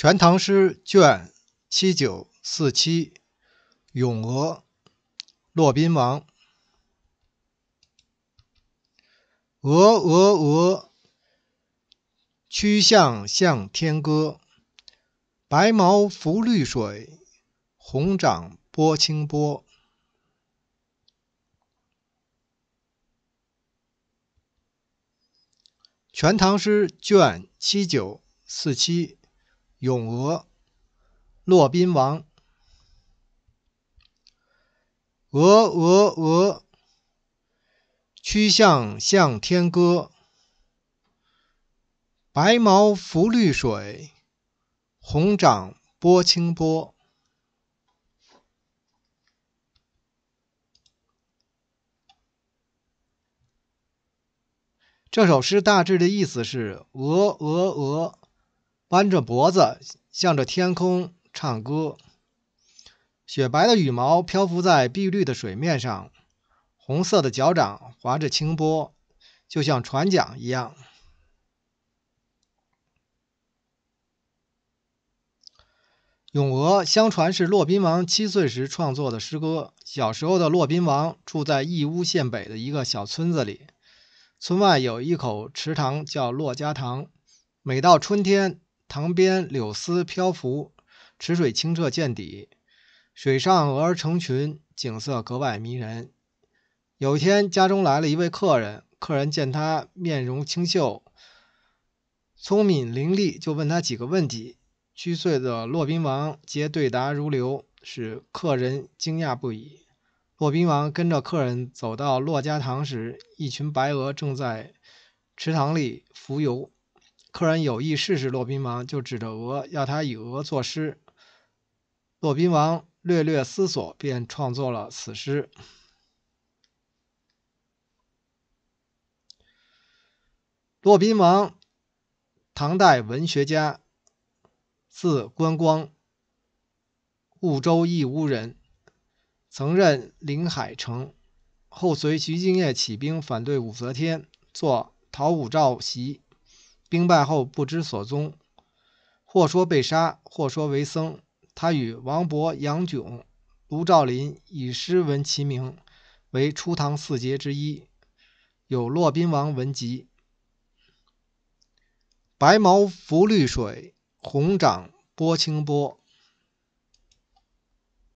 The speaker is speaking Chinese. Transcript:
《全唐诗》卷七九四七，《咏鹅》，骆宾王。鹅，鹅，鹅，曲项向天歌。白毛浮绿水，红掌拨清波。《全唐诗》卷七九四七。《咏鹅》骆宾王。鹅，鹅，鹅，曲项向天歌。白毛浮绿水，红掌拨清波。这首诗大致的意思是：鹅，鹅，鹅。弯着脖子向着天空唱歌，雪白的羽毛漂浮在碧绿的水面上，红色的脚掌划着清波，就像船桨一样。《咏鹅》相传是骆宾王七岁时创作的诗歌。小时候的骆宾王住在义乌县北的一个小村子里，村外有一口池塘，叫骆家塘。每到春天，塘边柳丝漂浮，池水清澈见底，水上鹅儿成群，景色格外迷人。有天家中来了一位客人，客人见他面容清秀、聪明伶俐，就问他几个问题。虚岁的骆宾王皆对答如流，使客人惊讶不已。骆宾王跟着客人走到骆家塘时，一群白鹅正在池塘里浮游。客人有意试试骆宾王，就指着鹅要他以鹅作诗。骆宾王略略思索，便创作了此诗。骆宾王，唐代文学家，字观光，婺州义乌人，曾任临海丞，后随徐敬业起兵反对武则天，做讨武曌檄。兵败后不知所踪，或说被杀，或说为僧。他与王勃、杨炯、卢照邻以诗文齐名，为初唐四杰之一。有《骆宾王文集》。白毛浮绿水，红掌拨清波。